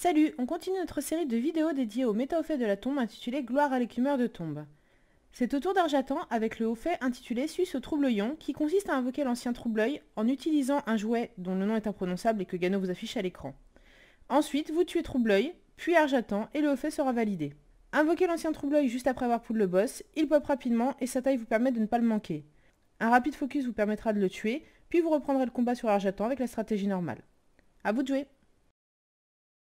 Salut, on continue notre série de vidéos dédiées au méta fait de la tombe intitulée Gloire à l'écumeur de tombe. C'est au tour d'Arjatan avec le haut fait intitulé Suisse au trouble qui consiste à invoquer l'ancien troubleuil en utilisant un jouet dont le nom est imprononçable et que Gano vous affiche à l'écran. Ensuite, vous tuez troubleuil, puis Arjatan et le haut fait sera validé. Invoquez l'ancien troubleuil juste après avoir poudre le boss, il pop rapidement et sa taille vous permet de ne pas le manquer. Un rapide focus vous permettra de le tuer, puis vous reprendrez le combat sur Arjatan avec la stratégie normale. À vous de jouer